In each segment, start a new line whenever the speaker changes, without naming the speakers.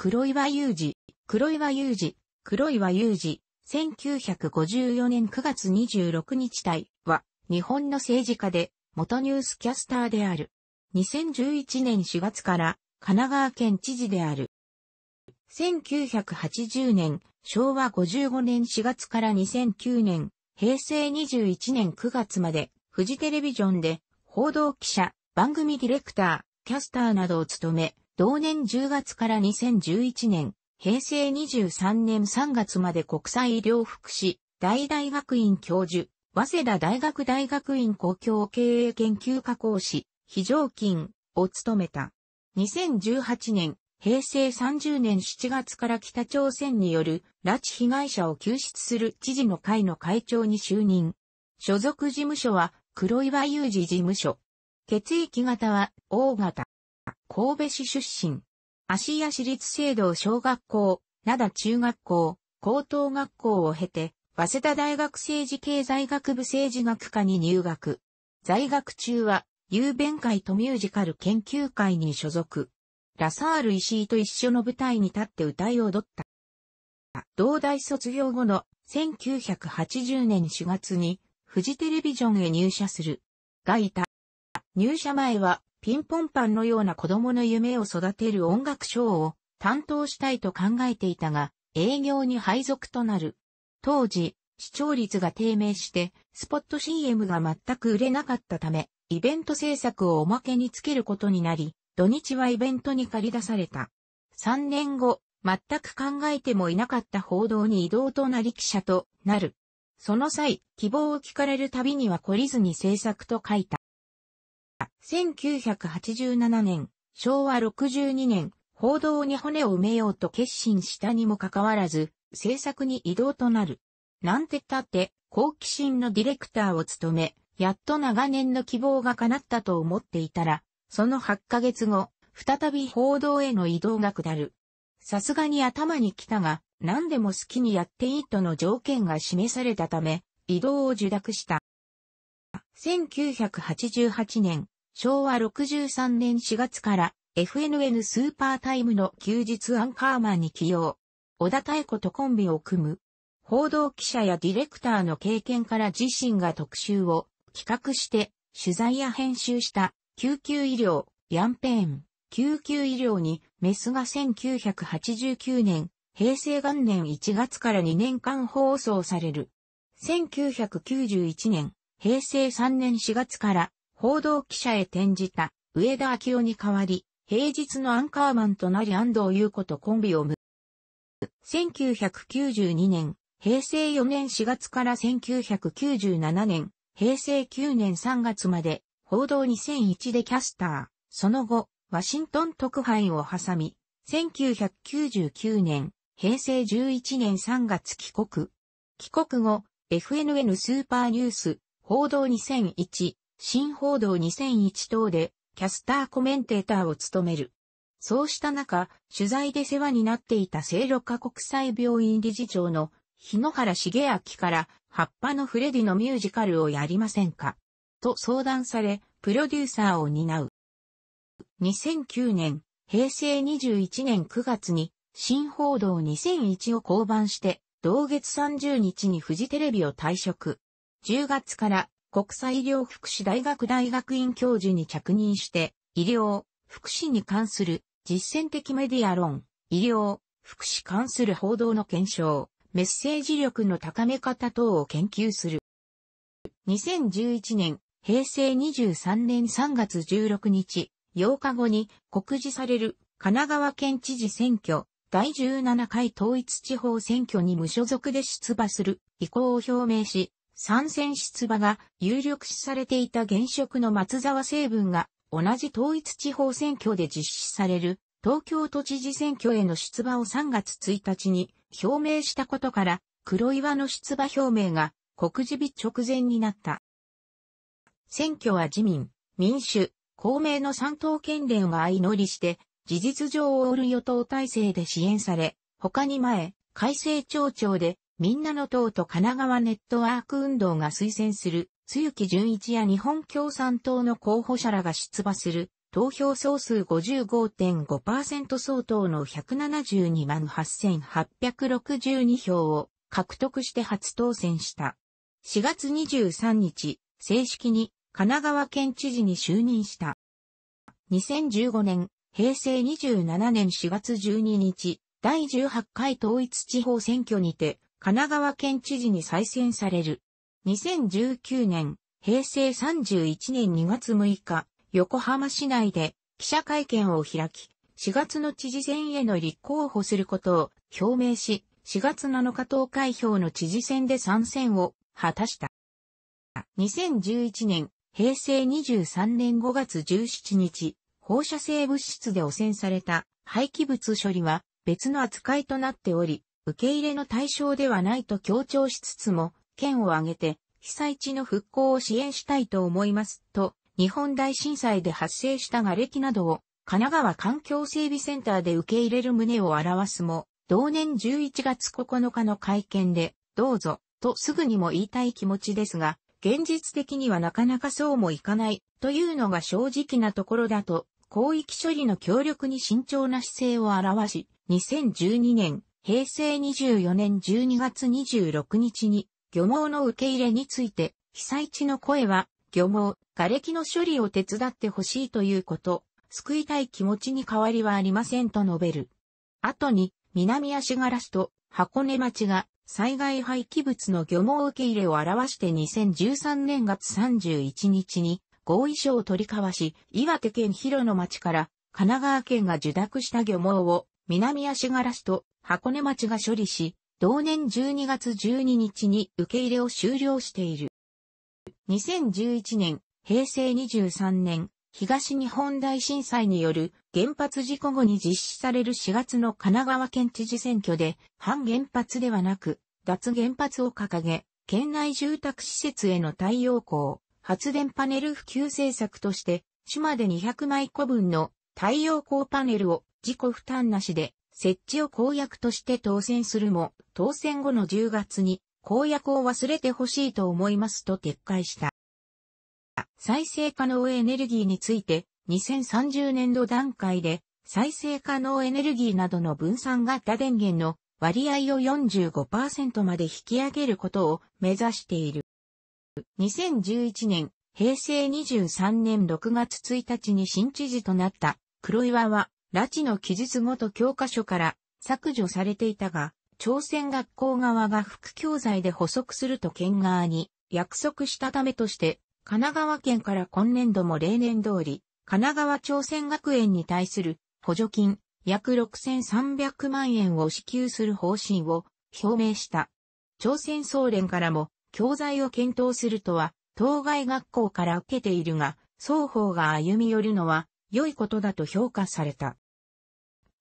黒岩雄二、黒岩雄二、黒岩雄二、1954年9月26日体は、日本の政治家で、元ニュースキャスターである。2011年4月から、神奈川県知事である。1980年、昭和55年4月から2009年、平成21年9月まで、フジテレビジョンで、報道記者、番組ディレクター、キャスターなどを務め、同年10月から2011年、平成23年3月まで国際医療福祉、大大学院教授、早稲田大学大学院公共経営研究科講師、非常勤を務めた。2018年、平成30年7月から北朝鮮による拉致被害者を救出する知事の会の会長に就任。所属事務所は黒岩祐二事務所。血液型は O 型。神戸市出身。足屋市立聖堂小学校、灘中学校、高等学校を経て、早稲田大学政治経済学部政治学科に入学。在学中は、雄弁会とミュージカル研究会に所属。ラサール石井と一緒の舞台に立って歌い踊った。同大卒業後の1980年4月に、フジテレビジョンへ入社する。がいた。入社前は、ピンポンパンのような子供の夢を育てる音楽賞を担当したいと考えていたが、営業に配属となる。当時、視聴率が低迷して、スポット CM が全く売れなかったため、イベント制作をおまけにつけることになり、土日はイベントに借り出された。3年後、全く考えてもいなかった報道に移動となり記者となる。その際、希望を聞かれるたびには懲りずに制作と書いた。1987年、昭和62年、報道に骨を埋めようと決心したにもかかわらず、制作に移動となる。なんてったって、好奇心のディレクターを務め、やっと長年の希望が叶ったと思っていたら、その8ヶ月後、再び報道への移動が下る。さすがに頭に来たが、何でも好きにやっていいとの条件が示されたため、移動を受諾した。1988年、昭和63年4月から FNN スーパータイムの休日アンカーマンに起用。小田太子とコンビを組む。報道記者やディレクターの経験から自身が特集を企画して取材や編集した救急医療、ヤンペーン、救急医療にメスが1989年、平成元年1月から2年間放送される。1991年、平成3年4月から報道記者へ転じた上田明夫に代わり、平日のアンカーマンとなり安藤優子とコンビをむ。1992年、平成4年4月から1997年、平成9年3月まで、報道2001でキャスター、その後、ワシントン特派員を挟み、1999年、平成11年3月帰国。帰国後、FNN スーパーニュース、報道2001、新報道2001等でキャスターコメンテーターを務める。そうした中、取材で世話になっていた聖六カ国際病院理事長の日野原茂明から葉っぱのフレディのミュージカルをやりませんかと相談され、プロデューサーを担う。2009年、平成21年9月に、新報道2001を降板して、同月30日にフジテレビを退職。10月から国際医療福祉大学大学院教授に着任して、医療、福祉に関する実践的メディア論、医療、福祉関する報道の検証、メッセージ力の高め方等を研究する。2011年、平成23年3月16日、8日後に告示される神奈川県知事選挙第17回統一地方選挙に無所属で出馬する意向を表明し、参戦出馬が有力視されていた現職の松沢成文が同じ統一地方選挙で実施される東京都知事選挙への出馬を3月1日に表明したことから黒岩の出馬表明が告示日直前になった。選挙は自民、民主、公明の3党県連は相乗りして、事実上をーる与党体制で支援され、他に前、改正町長でみんなの党と神奈川ネットワーク運動が推薦する、露木純一や日本共産党の候補者らが出馬する、投票総数55.5%相当の172万8862票を獲得して初当選した。4月23日、正式に神奈川県知事に就任した。2015年、平成27年4月12日、第18回統一地方選挙にて、神奈川県知事に再選される。2019年、平成31年2月6日、横浜市内で記者会見を開き、4月の知事選への立候補することを表明し、4月7日投開票の知事選で参戦を果たした。2011年、平成23年5月17日、放射性物質で汚染された廃棄物処理は別の扱いとなっており、受け入れの対象ではないと強調しつつも、県を挙げて、被災地の復興を支援したいと思います、と、日本大震災で発生した瓦礫などを、神奈川環境整備センターで受け入れる旨を表すも、同年11月9日の会見で、どうぞ、とすぐにも言いたい気持ちですが、現実的にはなかなかそうもいかない、というのが正直なところだと、広域処理の協力に慎重な姿勢を表し、2012年平成24年12月26日に漁網の受け入れについて、被災地の声は、漁網、瓦礫の処理を手伝ってほしいということ、救いたい気持ちに変わりはありませんと述べる。後に、南足柄市と箱根町が災害廃棄物の漁網受け入れを表して2013年月31日に合意書を取り交わし、岩手県広野町から神奈川県が受諾した漁網を南足柄市と箱根町が処理し、同年12月12日に受け入れを終了している。2011年、平成23年、東日本大震災による原発事故後に実施される4月の神奈川県知事選挙で、反原発ではなく、脱原発を掲げ、県内住宅施設への太陽光、発電パネル普及政策として、島で200枚個分の太陽光パネルを自己負担なしで設置を公約として当選するも、当選後の10月に公約を忘れてほしいと思いますと撤回した。再生可能エネルギーについて、2030年度段階で、再生可能エネルギーなどの分散型電源の割合を45%まで引き上げることを目指している。2011年、平成23年6月1日に新知事となった黒岩は拉致の記述ごと教科書から削除されていたが、朝鮮学校側が副教材で補足すると県側に約束したためとして、神奈川県から今年度も例年通り、神奈川朝鮮学園に対する補助金約6300万円を支給する方針を表明した。朝鮮総連からも教材を検討するとは、当該学校から受けているが、双方が歩み寄るのは良いことだと評価された。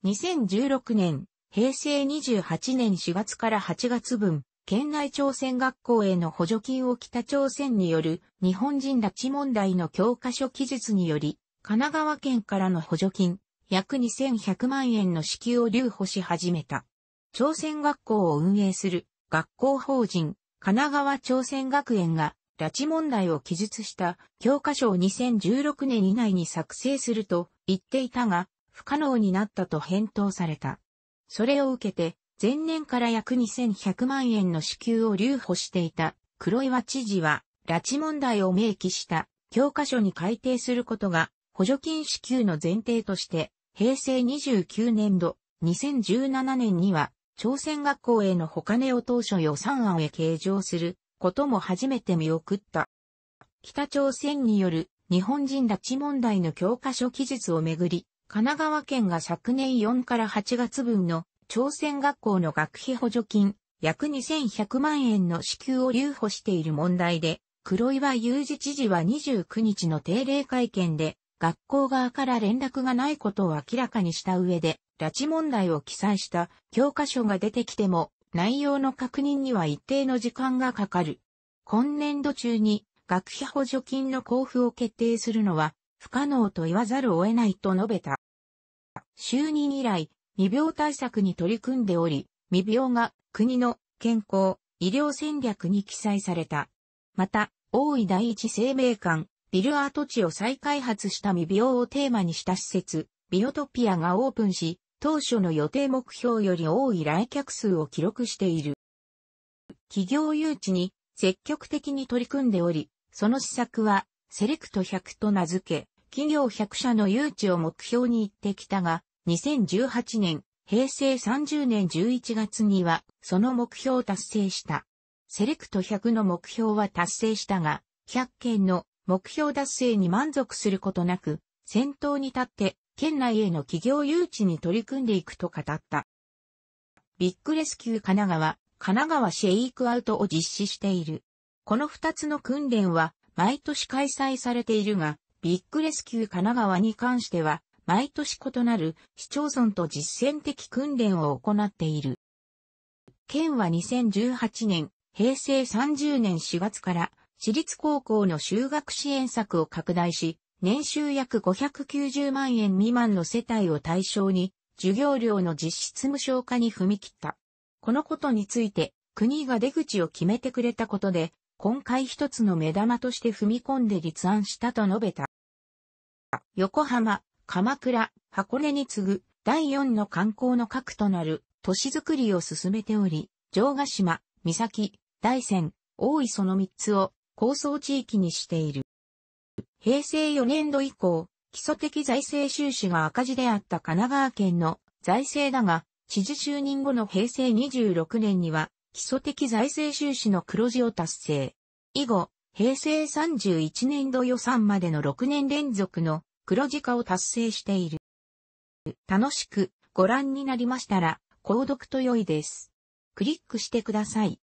2016年、平成28年4月から8月分、県内朝鮮学校への補助金を北朝鮮による日本人拉致問題の教科書記述により、神奈川県からの補助金、約2100万円の支給を留保し始めた。朝鮮学校を運営する学校法人神奈川朝鮮学園が拉致問題を記述した教科書を2016年以内に作成すると言っていたが、不可能になったと返答された。それを受けて、前年から約2100万円の支給を留保していた黒岩知事は、拉致問題を明記した教科書に改定することが補助金支給の前提として、平成29年度、2017年には、朝鮮学校へのお金を当初予算案へ計上することも初めて見送った。北朝鮮による日本人拉致問題の教科書記述をめぐり、神奈川県が昨年4から8月分の朝鮮学校の学費補助金約2100万円の支給を留保している問題で、黒岩雄二知事は29日の定例会見で、学校側から連絡がないことを明らかにした上で、拉致問題を記載した教科書が出てきても、内容の確認には一定の時間がかかる。今年度中に学費補助金の交付を決定するのは不可能と言わざるを得ないと述べた。就任以来、未病対策に取り組んでおり、未病が国の健康、医療戦略に記載された。また、大井第一生命館、ビルアート地を再開発した未病をテーマにした施設、ビオトピアがオープンし、当初の予定目標より多い来客数を記録している。企業誘致に積極的に取り組んでおり、その施策は、セレクト100と名付け、企業100社の誘致を目標に行ってきたが、2018年、平成30年11月には、その目標を達成した。セレクト100の目標は達成したが、100件の目標達成に満足することなく、先頭に立って県内への企業誘致に取り組んでいくと語った。ビッグレスキュー神奈川、神奈川シェイクアウトを実施している。この二つの訓練は毎年開催されているが、ビッグレスキュー神奈川に関しては、毎年異なる市町村と実践的訓練を行っている。県は2018年、平成30年4月から、私立高校の修学支援策を拡大し、年収約590万円未満の世帯を対象に、授業料の実質無償化に踏み切った。このことについて、国が出口を決めてくれたことで、今回一つの目玉として踏み込んで立案したと述べた。横浜、鎌倉、箱根に次ぐ第四の観光の核となる都市づくりを進めており、城ヶ島、三崎、大山、大磯の三つを構想地域にしている。平成4年度以降、基礎的財政収支が赤字であった神奈川県の財政だが、知事就任後の平成26年には、基礎的財政収支の黒字を達成。以後、平成31年度予算までの6年連続の黒字化を達成している。楽しくご覧になりましたら、購読と良いです。クリックしてください。